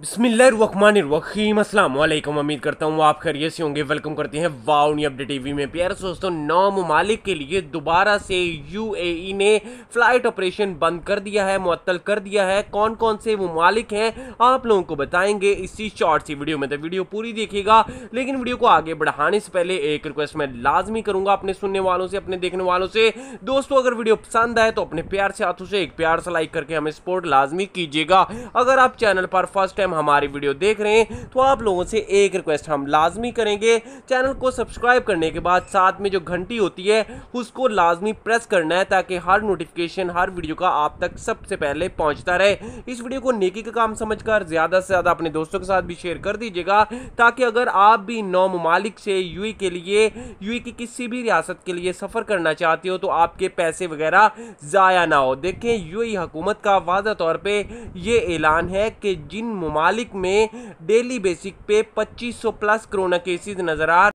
बसमीम अस्सलाम उम्मीद करता हूँ आप खैरियत से होंगे वेलकम करते हैं वाउनी अपडेट टीवी में प्यार दोस्तों नौ ममालिक के लिए दोबारा से यूएई e ने फ़्लाइट ऑपरेशन बंद कर दिया है मअतल कर दिया है कौन कौन से ममालिक हैं आप लोगों को बताएंगे इसी शॉर्ट सी वीडियो में तो वीडियो पूरी देखिएगा लेकिन वीडियो को आगे बढ़ाने से पहले एक रिक्वेस्ट मैं लाजमी करूँगा अपने सुनने वालों से अपने देखने वालों से दोस्तों अगर वीडियो पसंद आए तो अपने प्यार से हाथों से एक प्यार से लाइक करके हमें सपोर्ट लाजमी कीजिएगा अगर आप चैनल पर फर्स्ट टाइम हमारी वीडियो देख रहे हैं तो आप लोगों से एक रिक्वेस्ट हम लाजमी करेंगे चैनल को सब्सक्राइब करने के बाद साथ में जो घंटी होती है उसको लाजमी प्रेस करना है ताकि हर नोटिफिकेशन हर वीडियो का आप तक सबसे पहले पहुँचता रहे इस वीडियो को नेकी का काम समझकर ज़्यादा से ज़्यादा अपने दोस्तों के साथ भी शेयर कर दीजिएगा ताकि अगर आप भी नौ ममालिक से यू के लिए यू की किसी भी रियासत के लिए सफ़र करना चाहते हो तो आपके पैसे वगैरह ज़ाया ना हो देखें यू हुकूमत का वादा तौर पर यह ऐलान है कि जिन ममालिक ममालिक में डेली बेसिक पे 2500 प्लस कोरोना केसेज नज़र आ